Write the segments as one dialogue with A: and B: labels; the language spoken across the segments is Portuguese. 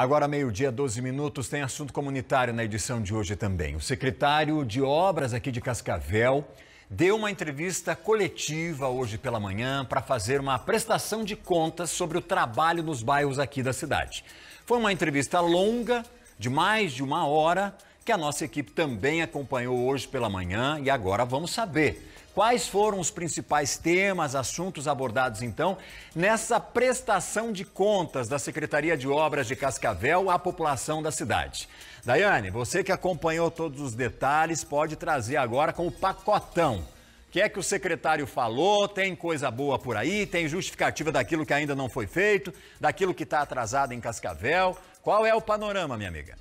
A: Agora, meio-dia, 12 minutos, tem assunto comunitário na edição de hoje também. O secretário de Obras aqui de Cascavel deu uma entrevista coletiva hoje pela manhã para fazer uma prestação de contas sobre o trabalho nos bairros aqui da cidade. Foi uma entrevista longa, de mais de uma hora, que a nossa equipe também acompanhou hoje pela manhã e agora vamos saber. Quais foram os principais temas, assuntos abordados então nessa prestação de contas da Secretaria de Obras de Cascavel à população da cidade? Daiane, você que acompanhou todos os detalhes, pode trazer agora com o pacotão. O que é que o secretário falou? Tem coisa boa por aí? Tem justificativa daquilo que ainda não foi feito, daquilo que está atrasado em Cascavel? Qual é o panorama, minha amiga?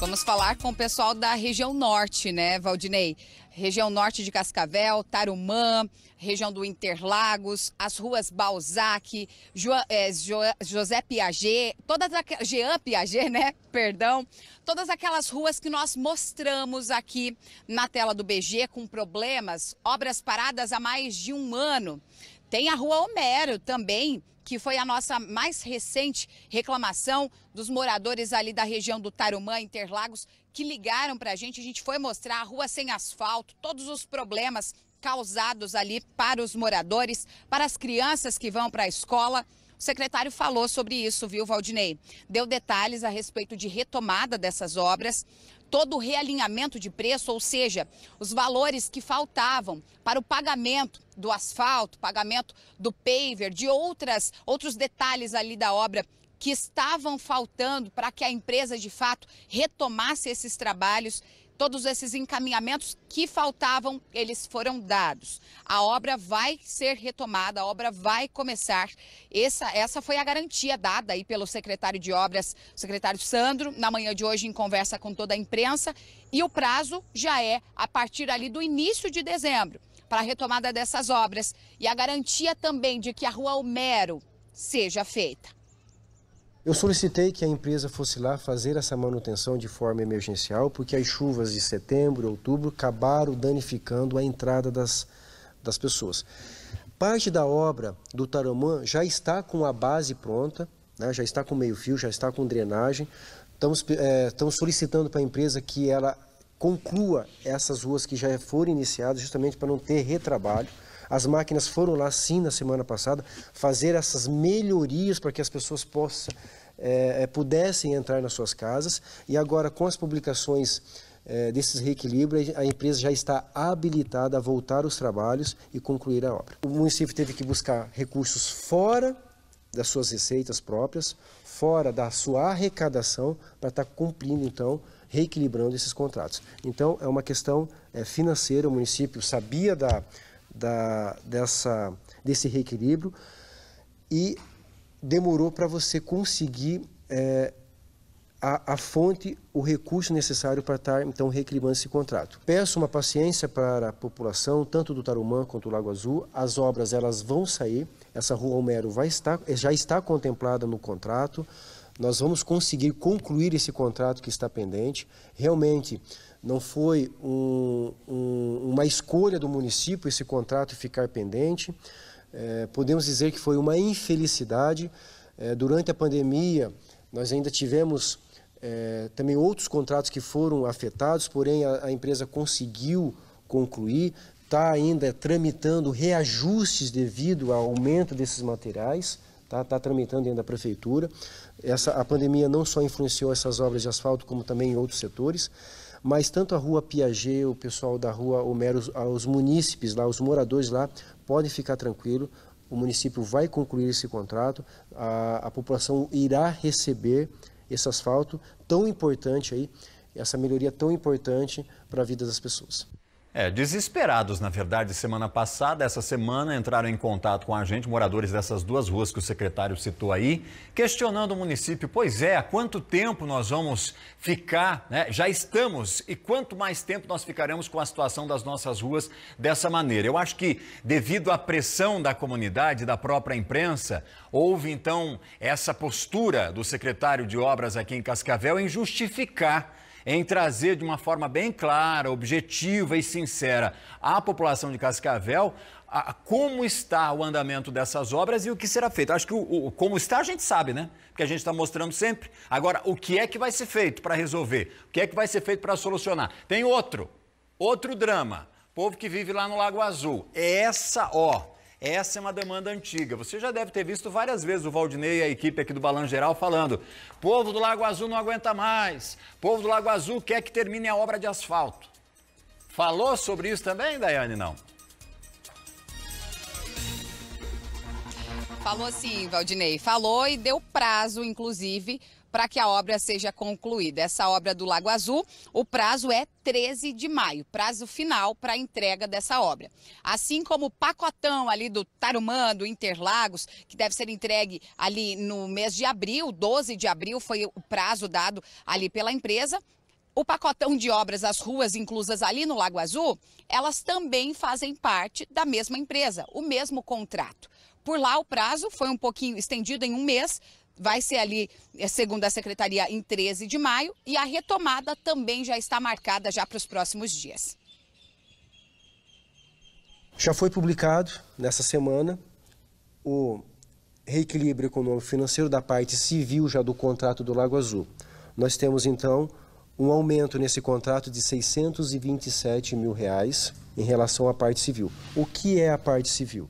B: Vamos falar com o pessoal da região norte, né, Valdinei? Região norte de Cascavel, Tarumã, região do Interlagos, as ruas Balzac, jo, é, jo, José Piaget, todas aquelas. Jean Piaget, né? Perdão. Todas aquelas ruas que nós mostramos aqui na tela do BG com problemas, obras paradas há mais de um ano. Tem a rua Homero também, que foi a nossa mais recente reclamação dos moradores ali da região do Tarumã, Interlagos, que ligaram para a gente. A gente foi mostrar a rua sem asfalto, todos os problemas causados ali para os moradores, para as crianças que vão para a escola. O secretário falou sobre isso, viu, Valdinei? Deu detalhes a respeito de retomada dessas obras, todo o realinhamento de preço, ou seja, os valores que faltavam para o pagamento do asfalto, pagamento do paver, de outras outros detalhes ali da obra que estavam faltando para que a empresa de fato retomasse esses trabalhos Todos esses encaminhamentos que faltavam, eles foram dados. A obra vai ser retomada, a obra vai começar. Essa, essa foi a garantia dada aí pelo secretário de obras, o secretário Sandro, na manhã de hoje em conversa com toda a imprensa. E o prazo já é a partir ali do início de dezembro para a retomada dessas obras e a garantia também de que a rua Homero seja feita.
C: Eu solicitei que a empresa fosse lá fazer essa manutenção de forma emergencial, porque as chuvas de setembro e outubro acabaram danificando a entrada das, das pessoas. Parte da obra do Tarumã já está com a base pronta, né? já está com meio-fio, já está com drenagem. Estamos, é, estamos solicitando para a empresa que ela conclua essas ruas que já foram iniciadas, justamente para não ter retrabalho. As máquinas foram lá, sim, na semana passada, fazer essas melhorias para que as pessoas possam, é, eh, eh, pudessem entrar nas suas casas. E agora, com as publicações é, desses reequilíbrios, a empresa já está habilitada a voltar os trabalhos e concluir a obra. O município teve que buscar recursos fora das suas receitas próprias, fora da sua arrecadação, para estar tá cumprindo, então, reequilibrando esses contratos. Então, é uma questão é, financeira, o município sabia da da, dessa, desse reequilíbrio e demorou para você conseguir é, a, a, fonte, o recurso necessário para estar, tá, então, reequilibrando esse contrato. Peço uma paciência para a população, tanto do Tarumã quanto do Lago Azul. As obras, elas vão sair. Essa rua Homero vai estar, já está contemplada no contrato nós vamos conseguir concluir esse contrato que está pendente. Realmente, não foi um, um, uma escolha do município esse contrato ficar pendente. É, podemos dizer que foi uma infelicidade. É, durante a pandemia, nós ainda tivemos é, também outros contratos que foram afetados, porém a, a empresa conseguiu concluir, está ainda tramitando reajustes devido ao aumento desses materiais está tá tramitando dentro da prefeitura. Essa, a pandemia não só influenciou essas obras de asfalto, como também em outros setores, mas tanto a rua Piaget, o pessoal da rua Homero, ah, os munícipes lá, os moradores lá, podem ficar tranquilo, o município vai concluir esse contrato, a, a população irá receber esse asfalto tão importante aí, essa melhoria tão importante para a vida das pessoas.
A: É, desesperados, na verdade, semana passada, essa semana entraram em contato com a gente moradores dessas duas ruas que o secretário citou aí, questionando o município. Pois é, há quanto tempo nós vamos ficar, né? Já estamos, e quanto mais tempo nós ficaremos com a situação das nossas ruas dessa maneira? Eu acho que, devido à pressão da comunidade, da própria imprensa, houve então essa postura do secretário de obras aqui em Cascavel em justificar em trazer de uma forma bem clara, objetiva e sincera à população de Cascavel a, como está o andamento dessas obras e o que será feito. Acho que o, o como está a gente sabe, né? Porque a gente está mostrando sempre. Agora, o que é que vai ser feito para resolver? O que é que vai ser feito para solucionar? Tem outro, outro drama. Povo que vive lá no Lago Azul. É essa, ó, essa é uma demanda antiga. Você já deve ter visto várias vezes o Valdinei e a equipe aqui do Balanço Geral falando: povo do Lago Azul não aguenta mais, povo do Lago Azul quer que termine a obra de asfalto. Falou sobre isso também, Daiane? Não.
B: Falou sim, Valdinei. Falou e deu prazo, inclusive, para que a obra seja concluída. Essa obra do Lago Azul, o prazo é 13 de maio, prazo final para a entrega dessa obra. Assim como o pacotão ali do Tarumã, do Interlagos, que deve ser entregue ali no mês de abril, 12 de abril foi o prazo dado ali pela empresa. O pacotão de obras, as ruas inclusas ali no Lago Azul, elas também fazem parte da mesma empresa, o mesmo contrato. Por lá, o prazo foi um pouquinho estendido em um mês. Vai ser ali, eh, segundo a secretaria, em 13 de maio. E a retomada também já está marcada já para os próximos dias.
C: Já foi publicado nessa semana o reequilíbrio econômico financeiro da parte civil já do contrato do Lago Azul. Nós temos então um aumento nesse contrato de 627 mil reais em relação à parte civil. O que é a parte civil?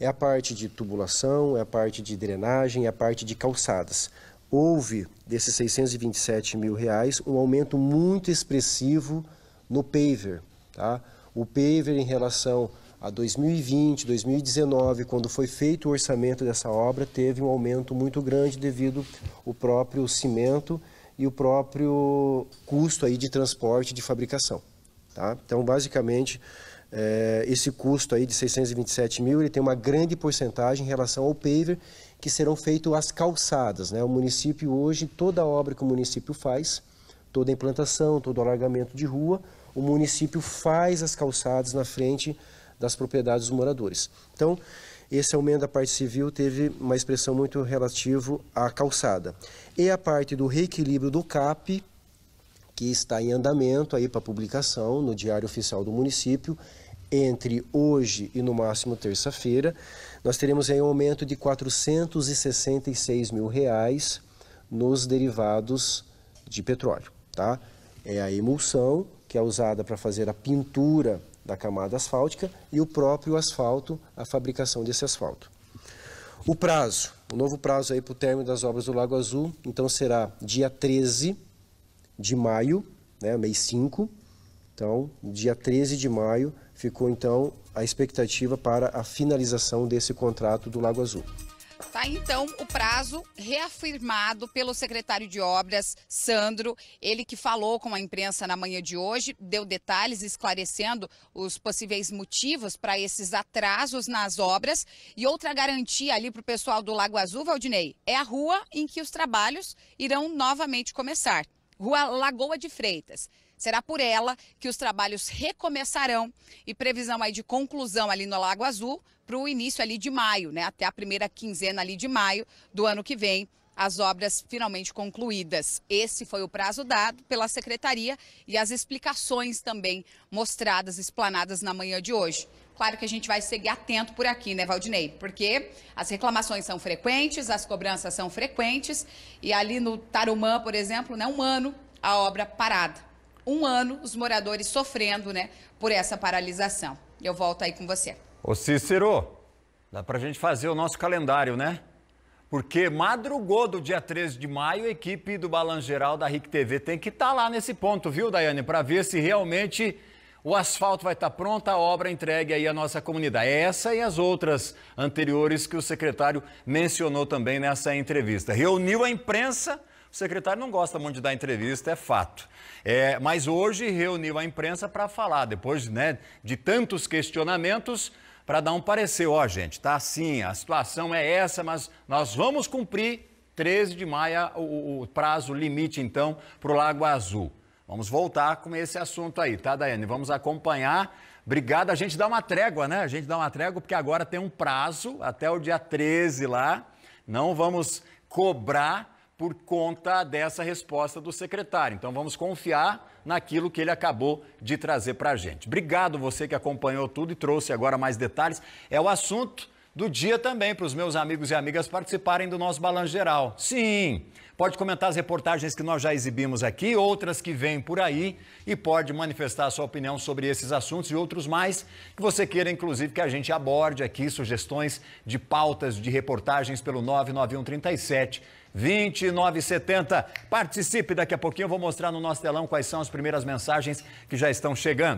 C: é a parte de tubulação, é a parte de drenagem, é a parte de calçadas. Houve, desses 627 mil reais, um aumento muito expressivo no paver. Tá? O paver em relação a 2020, 2019, quando foi feito o orçamento dessa obra, teve um aumento muito grande devido ao próprio cimento e o próprio custo aí de transporte de fabricação. Tá? Então, basicamente, é, esse custo aí de 627 mil, ele tem uma grande porcentagem em relação ao paver, que serão feitas as calçadas. Né? O município hoje, toda obra que o município faz, toda a implantação, todo o alargamento de rua, o município faz as calçadas na frente das propriedades dos moradores. Então, esse aumento da parte civil teve uma expressão muito relativo à calçada. E a parte do reequilíbrio do CAP, que está em andamento aí para publicação no Diário Oficial do Município. Entre hoje e no máximo terça-feira, nós teremos aí um aumento de 466 mil reais nos derivados de petróleo, tá? É a emulsão que é usada para fazer a pintura da camada asfáltica e o próprio asfalto, a fabricação desse asfalto. O prazo, o novo prazo aí para o término das obras do Lago Azul, então será dia 13 de maio, né, mês 5. Então, dia 13 de maio ficou então a expectativa para a finalização desse contrato do Lago Azul.
B: Tá então o prazo reafirmado pelo secretário de Obras, Sandro, ele que falou com a imprensa na manhã de hoje, deu detalhes esclarecendo os possíveis motivos para esses atrasos nas obras. E outra garantia ali para o pessoal do Lago Azul, Valdinei, é a rua em que os trabalhos irão novamente começar. Rua Lagoa de Freitas. Será por ela que os trabalhos recomeçarão e previsão aí de conclusão ali no Lago Azul para o início ali de maio, né? Até a primeira quinzena ali de maio do ano que vem, as obras finalmente concluídas. Esse foi o prazo dado pela secretaria e as explicações também mostradas, explanadas na manhã de hoje. Claro que a gente vai seguir atento por aqui, né, Valdinei? Porque as reclamações são frequentes, as cobranças são frequentes. E ali no Tarumã, por exemplo, né, um ano a obra parada. Um ano os moradores sofrendo, né, por essa paralisação. Eu volto aí com você.
A: Ô Cícero, dá pra gente fazer o nosso calendário, né? Porque madrugou do dia 13 de maio, a equipe do Balanço Geral da RIC TV tem que estar tá lá nesse ponto, viu, Daiane? Para ver se realmente o asfalto vai estar pronto, a obra entregue aí à nossa comunidade. É essa e as outras anteriores que o secretário mencionou também nessa entrevista. Reuniu a imprensa. O secretário não gosta muito de dar entrevista, é fato. É, mas hoje reuniu a imprensa para falar, depois né, de tantos questionamentos, para dar um parecer. Ó, oh, gente, tá assim, a situação é essa, mas nós vamos cumprir 13 de maio o, o prazo limite, então, para o Lago Azul. Vamos voltar com esse assunto aí, tá, Daiane? Vamos acompanhar. Obrigado. A gente dá uma trégua, né? A gente dá uma trégua, porque agora tem um prazo até o dia 13 lá. Não vamos cobrar por conta dessa resposta do secretário. Então vamos confiar naquilo que ele acabou de trazer para a gente. Obrigado você que acompanhou tudo e trouxe agora mais detalhes. É o assunto do dia também para os meus amigos e amigas participarem do nosso balanço geral. Sim, pode comentar as reportagens que nós já exibimos aqui, outras que vêm por aí e pode manifestar a sua opinião sobre esses assuntos e outros mais que você queira, inclusive, que a gente aborde aqui, sugestões de pautas de reportagens pelo 99137 2970. Participe, daqui a pouquinho eu vou mostrar no nosso telão quais são as primeiras mensagens que já estão chegando.